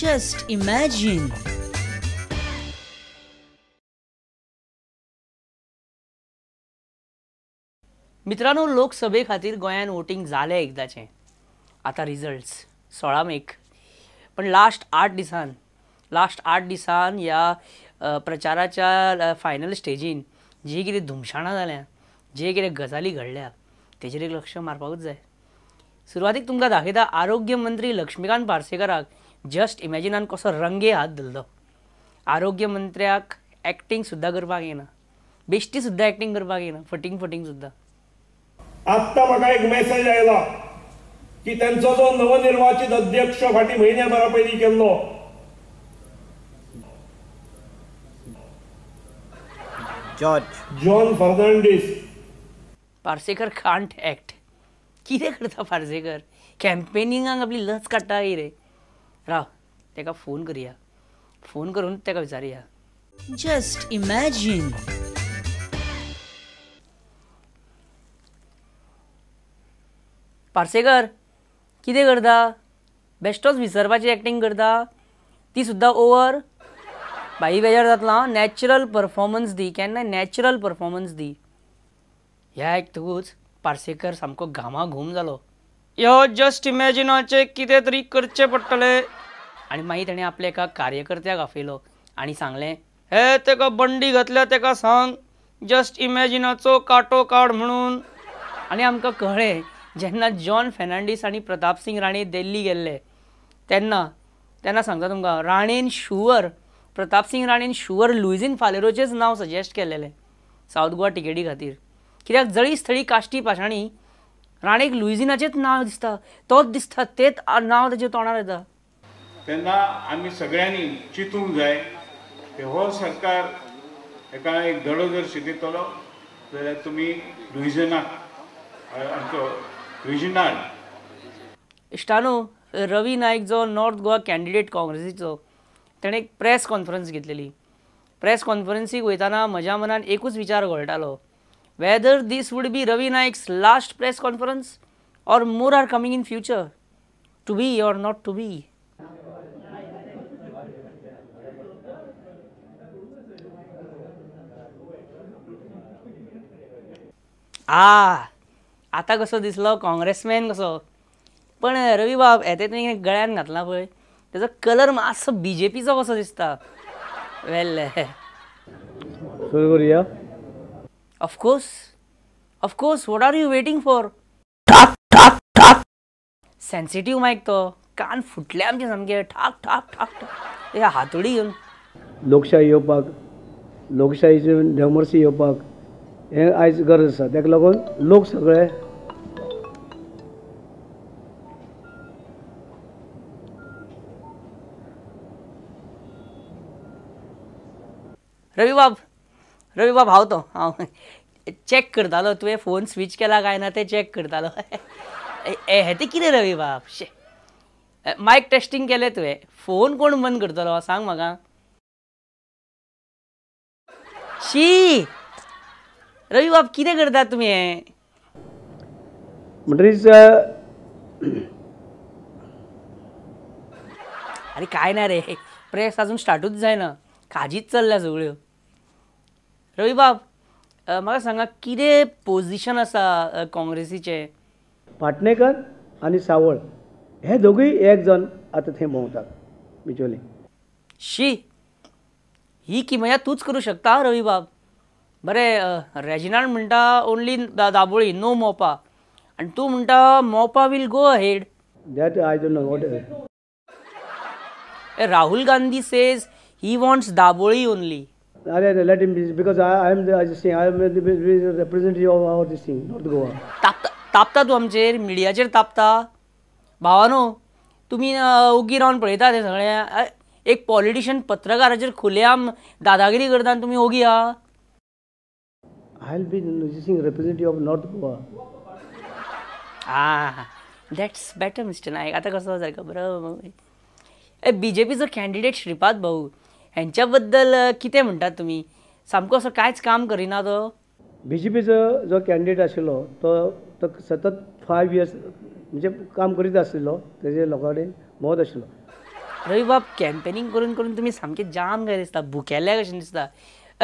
just imagine. मित्रांनो लोकसभे खातीर गोंयान वोटींग झाले एकदाचे आता रिजल्ट्स सोळा मेक पण लास्ट आठ दिसान लास्ट आठ दिसान या प्रचाराच्या फायनल स्टेजीन जी कितें धुमशाणां जाल्या जे कितें गजाली घडल्या तेजेर एक लक्ष मारपाकूच जाय सुरवातीक तुमकां दाखयता आरोग्य मंत्री लक्ष्मीकांत पार्सेकराक जस्ट इमेजिनान कसो रंगे हात धरलो आरोग्य मंत्र्याक एक्टींग सुद्धा करपाक येना बेश्टी सुद्धा एक्टींग करपाक येना फटींग फटींग सुद्धा आत्ता म्हाका एक मेसेज आयला की त्यांचा जो नवनिर्वाचित अध्यक्ष फाटी म्हयन्याभरा पयलीं केल्लो जॉर्ज जॉन फर्नांडीस पार्सेकर कांट एक्ट कितें करता पार्सेकर कॅम्पेनिंगांक आपली लस काडटा रे राव फोन करया फोन करून तेका विचारया जस्ट इमॅजिन पार्सेकर किती करता बेश्टोच विसरपाची एक्टिंग करता ती सुद्धा ओवर बाई बेजार जातलो नॅचरल परफॉर्मन्स दी केन्नाय नॅचरल परफॉर्मन्स दी ह्या आयकतकूच पार्सेकर सामको घामा घूम जालो यो जस्ट इमॅजिनाचे कितें तरी करचें पडटलें आणि मागीर ताणें आपल्या एका कार्यकर्त्याक आफयलो आनी सांगलें हे तेका बंडी घातल्या तेका सांग जस्ट इमॅजिनाचो काटो काड म्हणून आनी आमकां कळ्ळें जेन्ना जॉन फेर्नांडीस आनी प्रताप सिंग राणे दिल्ली गेल्ले तेन्ना तेन्ना सांगता तुमकां राणेन शुअर प्रताप सिंग राणेन शुअर लुईजीन फालेरोचेंच नांव सजेस्ट केलेले सावथ गोवा टिकेटी खातीर कित्याक जळी स्थळी काश्टी पाशाणी राणेक लुयजिनाचेंच नांव दिसता तोच दिसता तेंच नांव ताच्या तोंडार येता तेन्ना आमी सगळ्यांनी चिंतूंक जाय हो सरकार एका एक धडो जर शिकयतलो जाल्यार रवी नायक जो नॉर्थ गोवा कॅन्डिडेट काँग्रेसीचो ताणें एक प्रेस कॉन्फरन्स घेतलेली प्रेस कॉन्फरन्सीक वयताना म्हज्या मनान एकूच विचार घोळटालो whether this would be Ravi Naik's last press conference or more are coming in future to be or not to be आ आता कसं दिसलं काँग्रेसमॅन कसं पण रवी बाब येते ते गळ्यात घातला पण त्याचा कलर मातसो बी जे पीचो कसो दिसता वेल्ले करूया of course of course what are you waiting for sensitive मायक तो कान फुटले आमचे सामके ठाक ठाक ठाक ठाक हातोडी घेऊन लोकशाही येवपाक लोकशाहीचे डेमोक्रेसी येवपाक हे आयज गरज आसा ताका लागून लोक सगळे रवी बाब हांव तो हांव चॅक करतालो तुवें फोन स्विच केला काय ना तें चॅक करतालो हे तें कितें बाब शे मायक टेस्टींग केलें तुवें फोन कोण बंद करतलो सांग म्हाका शी रवी बाब कितें करता तुमी हें म्हणजे अरे काय ना रे प्रेस अजून स्टार्टूच जायना खाजीच चल्ल्या सगळ्यो रवी बाब म्हाका सांगा कितें पोझिशन आसा काँग्रेसीचे पाटणेकर आणि सावळ हे दोगूय एक जण आता थंय भोंवतात बिचोले शी ही किमया तूच करू शकता रवी बाब बरे रेजिनाल्ड म्हणटा ओन्ली दाबोळी नो मोपा आनी तूं म्हणटा Mopa will go ahead Rahul Gandhi says he wants Dabolim only because M M of तापता तू तूं आमचेर मिडियाचेर तापता भावानो तुमी ओगी रावन पळयता तें सगळें एक पॉलिटिशियन पत्रकाराचेर खुलेआम दादागिरी करता आनी तुमी ओगी आहा I'll be noticing representative of North Goa. Ah, that's better, Mr. Naik. आता कसं झालं का बरं A B J पीचं candidate Shripad भाऊ ह्यांच्याबद्दल कितें म्हणटात तुमी सामको असो कांयच काम करिना तो बी जे पीचो जो कॅन्डिडेट आशिल्लो तो तो सतत फायव इयर्स म्हणजे काम करीत आशिल्लो तेजे लोकां कडेन मोद आशिल्लो रवी बाब कॅम्पेनिंग करून करून तुम्ही सामके जाम काय दिसता भुकेल्या कशें दिसता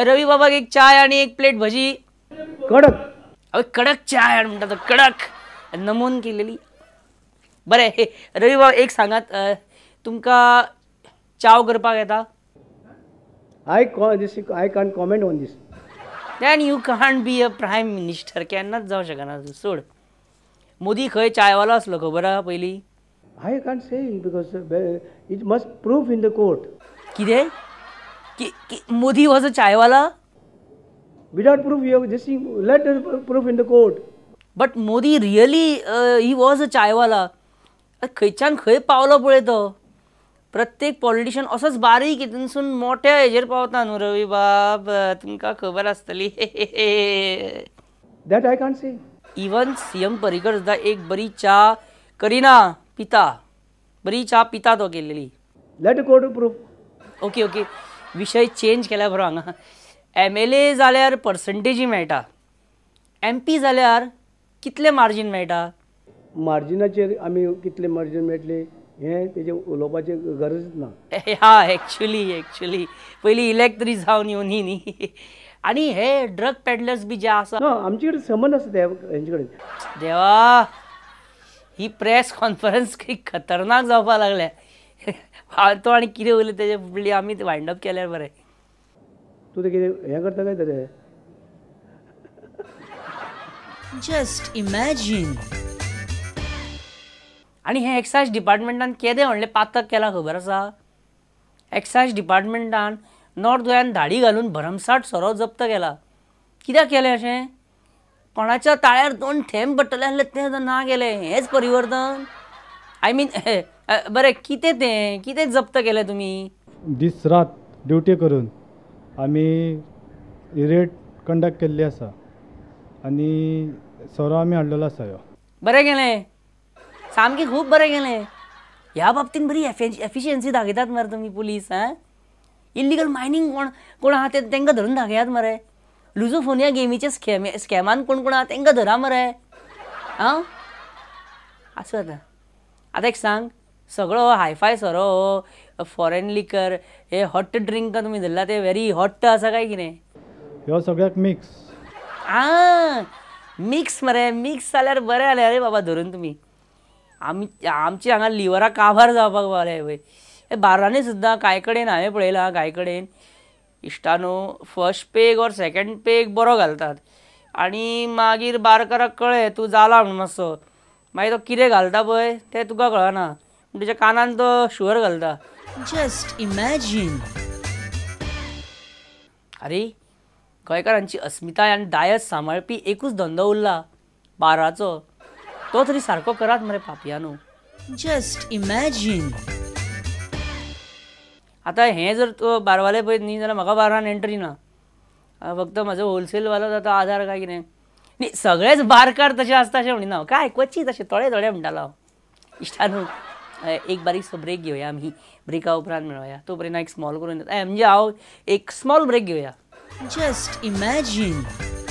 रवी बाबाक एक चाय आणि एक प्लेट भजी कडक अरे कडक चहा म्हणतात कडक नमून केलेली बरे हे रवी बाबा एक सांगात तुमकां चाव करपाक येता I this I can comment on this then you can't be a prime minister केन्नाच जाऊ शकना सोड मोदी खंय चायवालो आसलो खबर आहा पहिली I can't say because it must proof in the court कितें की मोदी वॉज हो अ चायवाला Without proof, you are just let the proof in the court. But Modi really, uh, he was a chaiwala. खंयच्यान खंय पावलो पळय तो प्रत्येक पॉलिटिशियन असोच बारीक हितूनसून मोठ्या हेजेर पावता न्हू रवी बाब तुमकां खबर आसतली that I can't see even C M Parrikar सुद्दां एक बरी च्या करिना पिता बरी च्या पिता तो केलेली let court proof okay okay विषय चेंज केला बरो हांगा एम एल ए जाल्यार पर्संटेजी मेळटा एम पी जाल्यार कितले मार्जीन मेळटा मार्जिनाचेर आमी कितले मार्जीन मेळटले हें तेजें उलोवपाची गरजच ना हा एक्चुली एक्च्युली पयलीं इलेक्ट तरी जावन येवन ही न्ही आनी हे ड्रग पॅडलर्स बी जे आसा आमचे कडेन समन आसा ते हेंचे कडेन देवा ही प्रेस कॉन्फरन्स खतरनाक जावपाक लागल्या तो आणि कितें उलय त्याच्या फुडली आमी वायंड अप केल्यार बरें तू ते किती करता काय तरी जस्ट इमॅजिन आणि हे एक्सायज डिपार्टमेंटान केदे म्हणले पातक केला खबर आसा एक्सायज डिपार्टमेंटान नॉर्थ गोंयान धाडी घालून भरमसाट सोरो जप्त केला कित्याक केलें अशें कोणाच्या ताळ्यार दोन थेंब पडटले आसले तें ना गेले हेच परिवर्तन आय मीन बरें कितें तें कितें जप्त केलें तुमी दीस रात ड्युटी करून आमी रेट कंडक्ट केल्ली आसा आनी सोरो आमी हाडलेलो आसा ह्यो बरें गेलें सामकें खूब बरें गेलें ह्या बाबतीत बरी एफिशियन्सी दाखयतात मरे तुमी पुलीस आं इल्लिगल मायनींग कोण कोण आहा ते तेंकां धरून दाखयात मरे फोन ह्या गेमीच्या स्कॅम स्कॅमान कोण कोण आहा तेंकां धरा मरे आं आसूं आतां आतां एक सांग सगळो हायफाय सोरो फॉरेन लिकर हे हॉट ड्रिंक का तुम्ही धरला ते व्हेरी हॉट असा काय की नाही मिक्स आ मिक्स मरे मिक्स जाल्यार बरें जालें अरे बाबा धरून तुम्ही आम्ही आमची हांगा लिवराक काबार जावपाक पावले पळय बारांनी सुद्दां कांय कडेन हांवें पळयलां कांय कडेन इश्टानो first peg or second peg बरो घालतात आणि मागीर बारकाराक कळे तूं जाला म्हणून मातसो मागीर तो कितें घालता पळय तें तुका कळना तुज्या म्हणजे कानान तो शुअर घालता जस्ट इमॅजिन अरे गोंयकारांची अस्मिताय आणि दायज सांभाळपी एकूच धंदो उरला बाराचो तो तरी सारको करात मरे पापियानो जस्ट इमॅजिन आता हे जर तो बारवाले पळयत न्ही जाल्यार म्हाका बारान एंट्री ना फक्त म्हाजो होलसेलवालो जाता आधार काय कितें न्ही सगळेच बारकार तशें आसता अशें म्हणिना काय क्वचित अशें थोडे थोडे म्हणटालो हांव इश्टानू एक सो ब्रेक घेऊया आम्ही ब्रेका उपरांत मेळोया तो एक स्मॉल करून म्हणजे हांव एक स्मॉल ब्रेक घेऊया जस्ट इमॅजिन